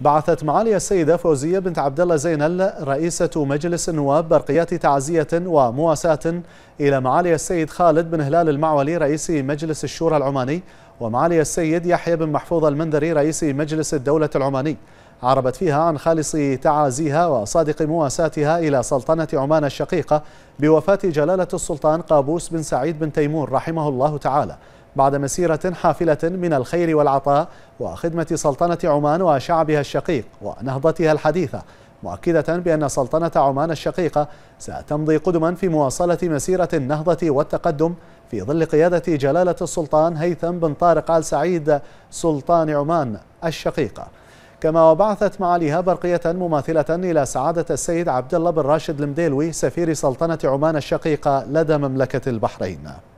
بعثت معالي السيدة فوزية بنت عبد الله زينل رئيسة مجلس النواب برقيات تعزية ومواساة إلى معالي السيد خالد بن هلال المعولي رئيس مجلس الشورى العماني ومعالي السيد يحيى بن محفوظ المندري رئيس مجلس الدولة العماني عربت فيها عن خالص تعازيها وصادق مواساتها إلى سلطنة عمان الشقيقة بوفاة جلالة السلطان قابوس بن سعيد بن تيمور رحمه الله تعالى بعد مسيرة حافلة من الخير والعطاء وخدمة سلطنة عمان وشعبها الشقيق ونهضتها الحديثة مؤكدة بأن سلطنة عمان الشقيقة ستمضي قدما في مواصلة مسيرة النهضة والتقدم في ظل قيادة جلالة السلطان هيثم بن طارق آل سعيد سلطان عمان الشقيقة كما وبعثت معاليها برقية مماثلة إلى سعادة السيد عبد الله بن راشد المديلوي سفير سلطنة عمان الشقيقة لدى مملكة البحرين